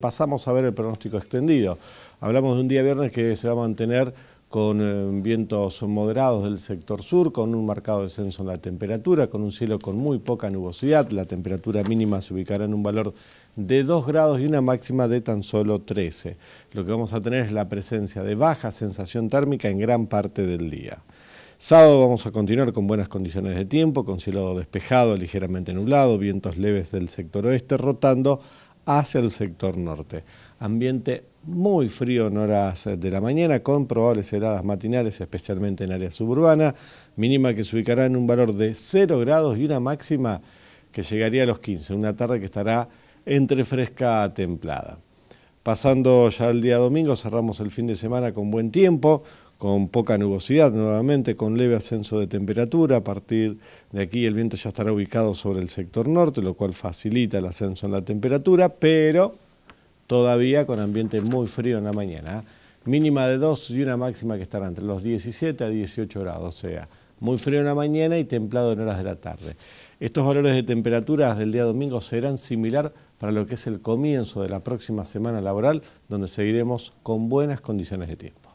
Pasamos a ver el pronóstico extendido. Hablamos de un día viernes que se va a mantener con eh, vientos moderados del sector sur, con un marcado descenso en la temperatura, con un cielo con muy poca nubosidad. La temperatura mínima se ubicará en un valor de 2 grados y una máxima de tan solo 13. Lo que vamos a tener es la presencia de baja sensación térmica en gran parte del día. Sábado vamos a continuar con buenas condiciones de tiempo, con cielo despejado, ligeramente nublado, vientos leves del sector oeste, rotando hacia el sector norte. Ambiente muy frío en horas de la mañana, con probables heladas matinales, especialmente en área suburbana, mínima que se ubicará en un valor de 0 grados y una máxima que llegaría a los 15, una tarde que estará entre fresca a templada. Pasando ya el día domingo, cerramos el fin de semana con buen tiempo, con poca nubosidad nuevamente, con leve ascenso de temperatura. A partir de aquí el viento ya estará ubicado sobre el sector norte, lo cual facilita el ascenso en la temperatura, pero todavía con ambiente muy frío en la mañana. ¿eh? Mínima de 2 y una máxima que estará entre los 17 a 18 grados, o sea, muy frío en la mañana y templado en horas de la tarde. Estos valores de temperaturas del día domingo serán similar para lo que es el comienzo de la próxima semana laboral, donde seguiremos con buenas condiciones de tiempo.